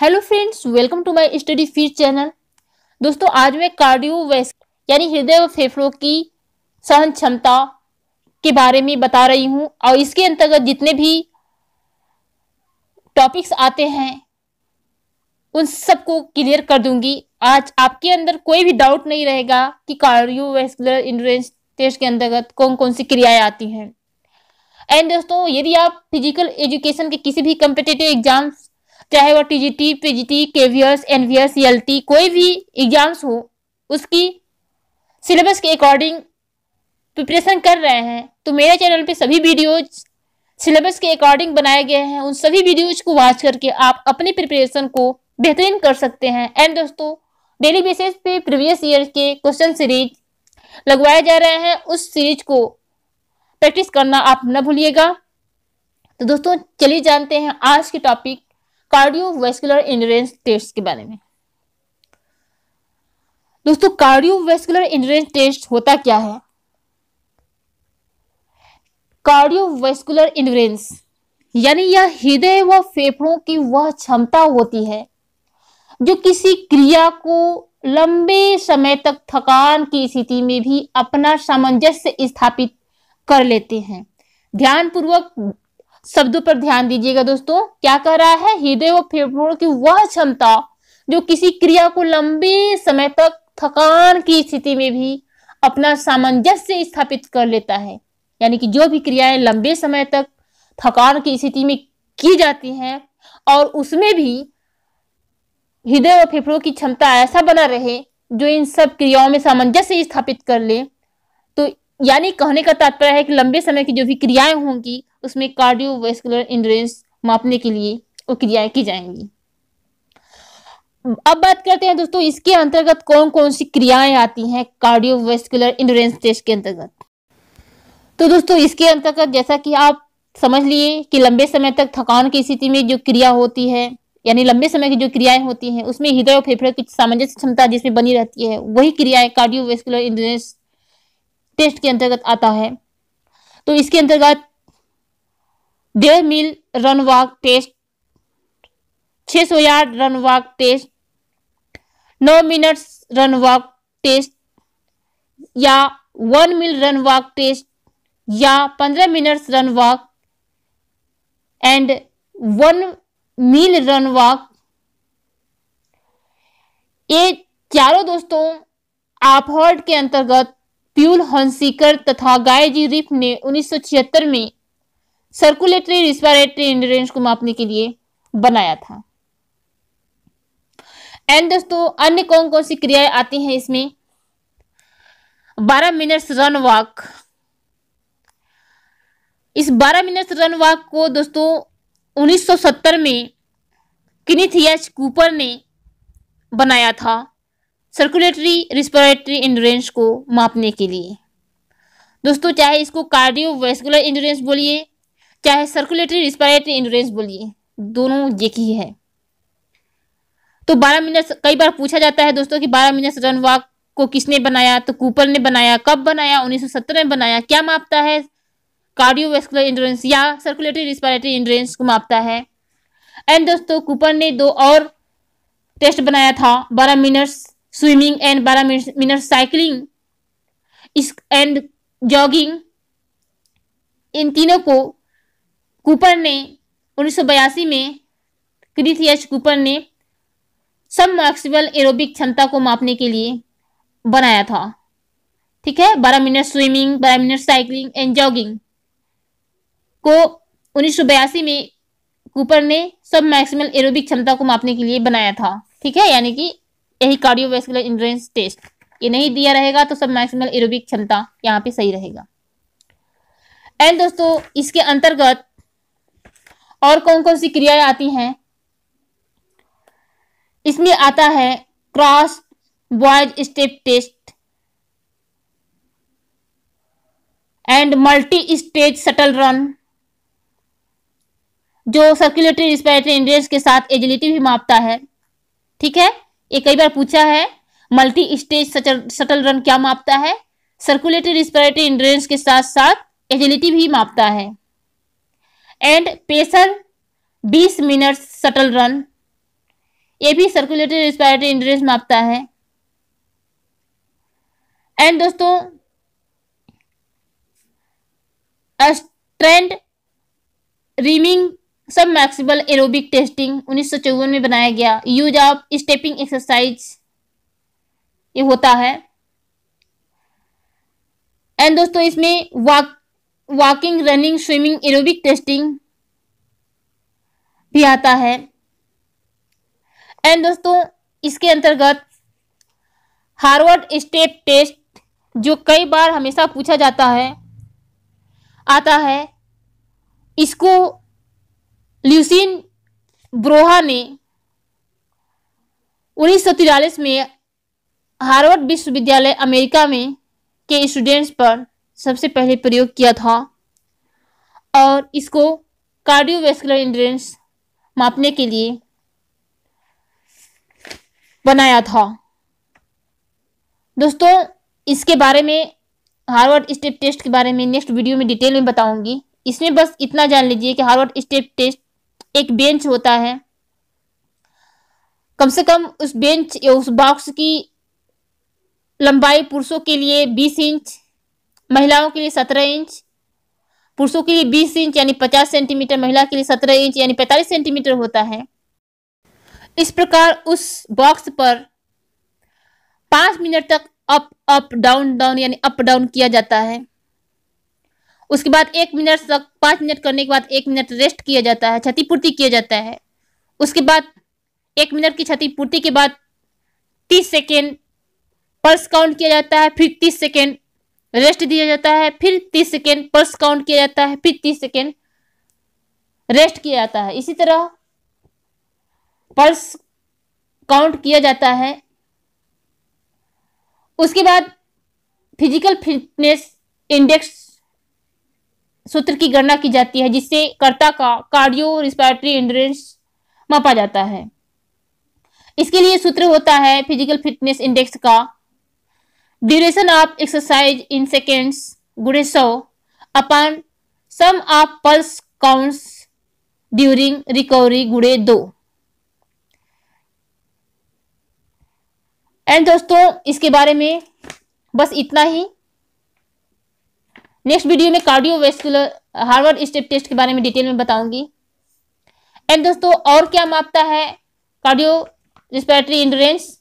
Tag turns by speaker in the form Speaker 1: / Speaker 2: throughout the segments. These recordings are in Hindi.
Speaker 1: hello friends welcome to my study fees channel दोस्तों आज मैं कार्डियो यानी हृदय और फेफड़ों की सहन क्षमता के बारे में बता रही हूं और इसके अंतर्गत जितने भी टॉपिक्स आते हैं उन सबको क्लियर कर दूंगी आज आपके अंदर कोई भी डाउट नहीं रहेगा कि वेस्कुलर इंडोरेंस टेस्ट के अंतर्गत कौन कौन सी क्रियाएं आती हैं एंड दोस्तों यदि आप फिजिकल एजुकेशन के किसी भी कम्पिटेटिव एग्जाम्स चाहे वो टीजीटी पीजीटी केवीएस एनवीएस टी कोई भी एग्जाम्स हो उसकी सिलेबस के अकॉर्डिंग प्रिपरेशन कर रहे हैं तो मेरे चैनल पे सभी वीडियोज सिलेबस के अकॉर्डिंग बनाए गए हैं उन सभी वीडियोज को वॉच करके आप अपनी प्रिपरेशन को बेहतरीन कर सकते हैं एंड दोस्तों डेली बेसिस पे प्रीवियस ईयर के क्वेश्चन सीरीज लगवाए जा रहे हैं उस सीरीज को प्रैक्टिस करना आप न भूलिएगा तो दोस्तों चलिए जानते हैं आज के टॉपिक कार्डियोवेस्कुलर इंडोरेंस टेस्ट के बारे में दोस्तों कार्डियोवेस्कुलर इंडोरेंस टेस्ट होता क्या है कार्डियोवेस्कुलर इंडोरेंस यानी यह हृदय व फेफड़ों की वह क्षमता होती है जो किसी क्रिया को लंबे समय तक थकान की स्थिति में भी अपना सामंजस्य स्थापित कर लेते हैं ध्यानपूर्वक शब्दों पर ध्यान दीजिएगा दोस्तों क्या कह रहा है हृदय व फेफड़ों की वह क्षमता जो किसी क्रिया को लंबे समय तक थकान की स्थिति में भी अपना सामंजस्य स्थापित कर लेता है यानी कि जो भी क्रियाएं लंबे समय तक थकान की स्थिति में की जाती हैं और उसमें भी हृदय और फेफड़ों की क्षमता ऐसा बना रहे जो इन सब क्रियाओं में सामंजस्य स्थापित कर ले तो यानी कहने का तात्पर्य है कि लंबे समय की जो भी क्रियाएं होंगी उसमें कार्डियोवेस्कुलर इंड्रेंस मापने के लिए क्रियाएं की जाएंगी अब बात करते हैं दोस्तों इसके अंतर्गत कौन कौन सी क्रियाएं आती हैं कार्डियोवेस्कुलर इंड्योरेंस टेस्ट के अंतर्गत तो दोस्तों इसके अंतर्गत जैसा कि आप समझ लिए कि लंबे समय तक थकान की स्थिति में जो क्रिया होती है यानी लंबे समय की जो क्रियाएं होती हैं उसमें हृदय और फेफड़े की सामंजस्य क्षमता जिसमें बनी रहती है वही क्रियाएं कार्डियोवेस्कुलर इंड्योरेंस टेस्ट के अंतर्गत आता है तो इसके अंतर्गत डेढ़ मील रन वॉक टेस्ट सौ यार्ड रन वॉक टेस्ट नौ मिनट रन वॉक टेस्ट या वन मील रन वॉक टेस्ट या पंद्रह minute run walk and one मील रन वॉक ये चारों दोस्तों आप के अंतर्गत प्यूल हंसीकर तथा गायजी रिफ ने 1976 में सर्कुलेटरी रिस्पायरेटरी इंडोरेंस को मापने के लिए बनाया था एंड दोस्तों अन्य कौन कौन सी क्रियाएं आती हैं इसमें बारह मिनट्स रन वॉक इस बारह मिनट्स रन वॉक को दोस्तों 1970 में एच कूपर ने बनाया था सर्कुलेटरी रिस्पायरेटरी इंडोरेंस को मापने के लिए दोस्तों चाहे इसको कार्डियो वेस्कुलर इंडोरेंस बोलिए चाहे सर्कुलेटरी रिस्पायरेटरी इंडोरेंस बोलिए दोनों एक ही है तो 12 मिनट कई बार पूछा जाता है दोस्तों कि 12 मिनट रन वॉक को किसने बनाया तो कूपर ने बनाया कब बनाया 1970 में बनाया क्या मापता है कार्डियोवेस्कुलर इंडोरेंस या सर्कुलेटरी रिस्पायरेटरी इंडोरेंस को मापता है एंड दोस्तों कूपर ने दो और टेस्ट बनाया था बारह मिनट्स स्विमिंग एंड बारह मिनट साइकिलिंग एंड जॉगिंग इन तीनों को कूपर ने उन्नीस में क्रिथ एच कूपर ने सबमर्सिबल एरोबिक क्षमता को मापने के लिए बनाया था ठीक है बारह मिनट स्विमिंग बारह मिनट साइकिलिंग एंड जॉगिंग को उन्नीस में कूपर ने सब मैक्सिमल एरोबिक क्षमता को मापने के लिए बनाया था ठीक है यानी कि यही कार्डियोवेस्कुलर इंड्रेंस टेस्ट ये नहीं दिया रहेगा तो सब मैक्सिमल एरोबिक क्षमता यहाँ पे सही रहेगा एंड दोस्तों इसके अंतर्गत और कौन कौन सी क्रियाएं आती हैं इसमें आता है cross boys step test and multi stage shuttle run जो सर्कुलेटरी रिस्पायरेटरी इंडेक्स के साथ एजिलिटी भी मापता है ठीक है ये कई बार पूछा है मल्टी स्टेज सटल रन क्या मापता है सर्कुलेटरी रिस्पायरेटरी इंड्रेंस के साथ साथ एजिलिटी भी मापता है एंड पेसर बीस मिनट शटल रन ये भी सर्कुलेटरी रिस्पायरेटरी इंडेक्स मापता है एंड दोस्तों ट्रेंड रीमिंग सब मैक्सिबल एरोबिक टेस्टिंग उन्नीस में बनाया गया यूज ऑफ स्टेपिंग एक्सरसाइज ये होता है एंड दोस्तों इसमें walk walking running swimming aerobic testing भी आता है एंड दोस्तों इसके अंतर्गत हार्वर्ड स्टेट टेस्ट जो कई बार हमेशा पूछा जाता है आता है इसको ल्यूसिन ब्रोहा ने उन्नीस में हार्वर्ड विश्वविद्यालय अमेरिका में के स्टूडेंट्स पर सबसे पहले प्रयोग किया था और इसको कार्डियोवेस्कुलर इंड्रेंस मापने के लिए बनाया था दोस्तों इसके बारे में हार्वर्ड स्टेप टेस्ट के बारे में नेक्स्ट वीडियो में डिटेल में बताऊंगी इसमें बस इतना जान लीजिए कि हार्वर्ड स्टेप टेस्ट एक बेंच होता है कम से कम उस बेंच या उस बॉक्स की लंबाई पुरुषों के लिए 20 इंच महिलाओं के लिए सत्रह इंच पुरुषों के लिए बीस इंच यानी पचास सेंटीमीटर महिला के लिए सत्रह इंच यानी पैंतालीस सेंटीमीटर होता है इस प्रकार उस बॉक्स पर पांच मिनट तक अप अप डाउन डाउन यानी अप डाउन किया जाता है उसके बाद एक मिनट तक पांच मिनट करने के बाद एक मिनट रेस्ट किया जाता है क्षतिपूर्ति किया जाता है उसके बाद एक मिनट की क्षतिपूर्ति के बाद तीस सेकेंड पल्स काउंट किया जाता है फिर तीस सेकेंड रेस्ट दिया जाता है फिर तीस सेकेंड पल्स काउंट किया जाता है फिर तीस सेकेंड रेस्ट किया जाता है इसी तरह पल्स काउंट किया जाता है उसके बाद फिजिकल फिटनेस इंडेक्स सूत्र की गणना की जाती है जिससे कर्ता का कार्डियो रिस्पायरेटरी इंड्रेंस मापा जाता है इसके लिए सूत्र होता है फिजिकल फिटनेस इंडेक्स का duration of exercise in seconds गुड़े सौ upon sum of pulse counts during recovery गुड़े दो एंड दोस्तों इसके बारे में बस इतना ही नेक्स्ट वीडियो में कार्डियोवेस्कुलर हार्वर्ड स्टेप टेस्ट के बारे में डिटेल में बताऊंगी एंड दोस्तों और क्या मापता है कार्डियो रिस्पायरेटरी इंडोरेंस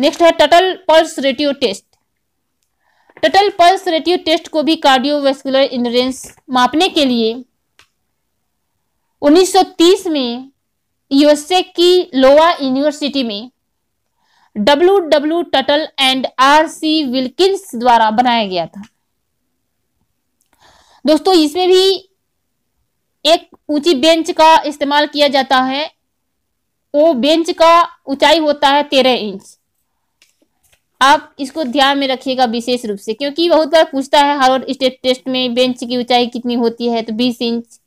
Speaker 1: नेक्स्ट है Tuttle pulse ratio test Tuttle pulse ratio test को भी कार्डियोवेस्कुलर इंडोरेंस मापने के लिए 1930 में यूएसए की लोवा यूनिवर्सिटी में W W Tuttle and R C Wilkins द्वारा बनाया गया था दोस्तों इसमें भी एक ऊंची बेंच का इस्तेमाल किया जाता है वो बेंच का ऊंचाई होता है तेरह इंच आप इसको ध्यान में रखिएगा विशेष रूप से क्योंकि बहुत बार पूछता है हार्वर्ड स्टेट टेस्ट में बेंच की ऊंचाई कितनी होती है तो बीस इंच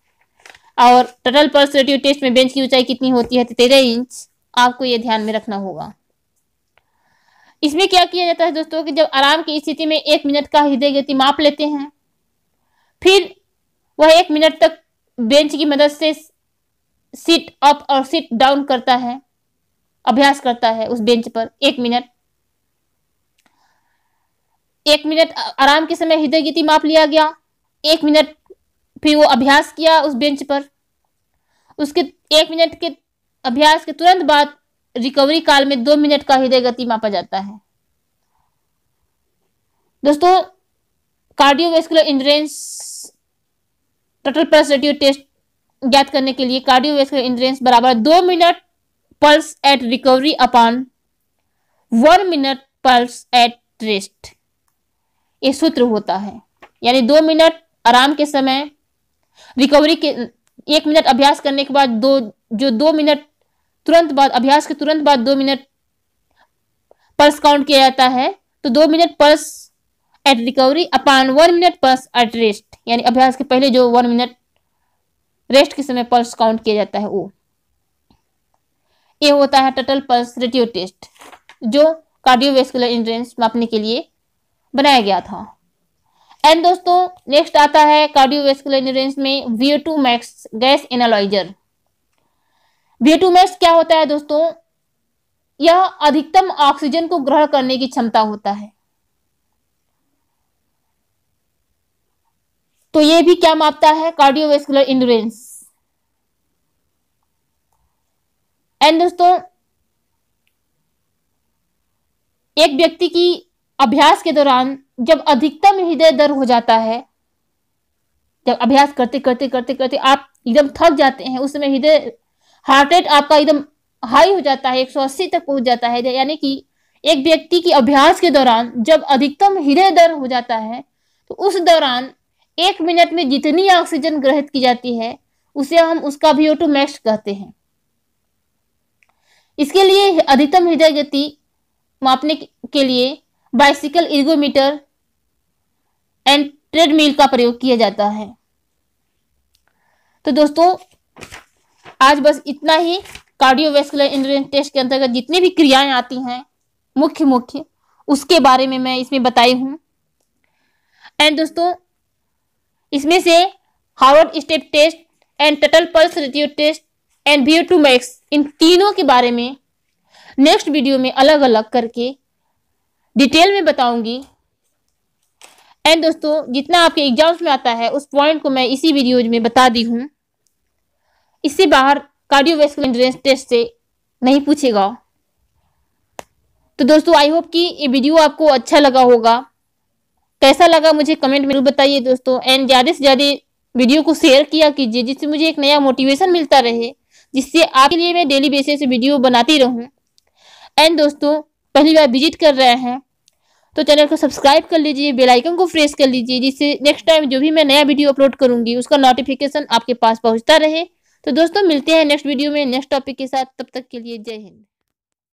Speaker 1: और टोटल पर्सरेटिव टेस्ट में बेंच की ऊंचाई कितनी होती है तो तेरह इंच आपको ये ध्यान में रखना होगा इसमें क्या किया जाता है दोस्तों कि जब आराम की स्थिति में एक मिनट का हृदय गति माप लेते हैं फिर वह एक मिनट तक बेंच की मदद से सिट अप और सिट डाउन करता है अभ्यास करता है उस बेंच पर एक मिनट एक मिनट आराम के समय हृदय गति माप लिया गया एक मिनट फिर वो अभ्यास किया उस बेंच पर उसके एक मिनट के अभ्यास के तुरंत बाद रिकवरी काल में दो मिनट का हृदय गति मापा जाता है दोस्तों cardiovascular endurance total pulse ratio test ज्ञात करने के लिए कार्डियोवेस्कुलर इंड्रेंस बराबर दो minute pulse at recovery upon one minute pulse at rest ये सूत्र होता है यानी दो मिनट आराम के समय रिकवरी के एक मिनट अभ्यास करने के बाद दो जो दो मिनट तुरंत बाद अभ्यास के तुरंत बाद दो मिनट पल्स काउंट किया जाता है तो दो minute pulse at recovery upon one minute pulse at rest यानी अभ्यास के पहले जो वन मिनट रेस्ट के समय पल्स काउंट किया जाता है वो ये होता है टोटल पल्स रेटियो टेस्ट जो कार्डियोवेस्कुलर इंड्रेंस मापने के लिए बनाया गया था एंड दोस्तों नेक्स्ट आता है कार्डियोवेस्कुलर इंश्योरेंस में V two max gas analyzer V two max क्या होता है दोस्तों यह अधिकतम ऑक्सीजन को ग्रहण करने की क्षमता होता है तो यह भी क्या मापता है कार्डियोवेस्कुलर इंडोरेंस एंड दोस्तों एक व्यक्ति की अभ्यास के दौरान जब अधिकतम हृदय दर हो जाता है जब अभ्यास करते करते करते करते आप एकदम थक जाते हैं उस समय हृदय हार्ट रेट आपका एकदम हाई हो जाता है 180 तक पहुंच जाता है यानी कि एक व्यक्ति की अभ्यास के दौरान जब अधिकतम हृदय दर हो जाता है तो उस दौरान एक मिनट में जितनी ऑक्सीजन ग्रहित की जाती है उसे हम उसका भी ओटो मैक्स कहते हैं इसके लिए अधिकतम हृदय गति मापने के लिए बाइसिकल इर्गोमीटर एंड ट्रेडमिल का प्रयोग किया जाता है तो दोस्तों आज बस इतना ही कार्डियोवेस्कुलर इंड्योरेंस टेस्ट के अंतर्गत जितनी भी क्रियाएं आती हैं मुख्य मुख्य उसके बारे में मैं इसमें बताई हूं एंड दोस्तों इसमें से Harvard step test and Tuttle pulse ratio test and V two max इन तीनों के बारे में नेक्स्ट वीडियो में अलग अलग करके डिटेल में बताऊंगी एंड दोस्तों जितना आपके एग्जाम्स में आता है उस पॉइंट को मैं इसी वीडियो में बता दी हूँ इससे बाहर कार्डियोवेस्कुलर इंड्रेंस टेस्ट से नहीं पूछेगा तो दोस्तों आई होप कि ये वीडियो आपको अच्छा लगा होगा कैसा लगा मुझे कमेंट में बताइए दोस्तों एंड ज़्यादा से ज़्यादा वीडियो को शेयर किया कीजिए जिससे मुझे एक नया मोटिवेशन मिलता रहे जिससे आपके लिए मैं डेली बेसिस वीडियो बनाती रहूँ एंड दोस्तों पहली बार विजिट कर रहे हैं तो चैनल को सब्सक्राइब कर लीजिए बेल आइकन को प्रेस कर लीजिए जिससे नेक्स्ट टाइम जो भी मैं नया वीडियो अपलोड करूंगी उसका नोटिफिकेशन आपके पास पहुंचता रहे तो दोस्तों मिलते हैं नेक्स्ट वीडियो में नेक्स्ट टॉपिक के साथ तब तक के लिए जय हिंद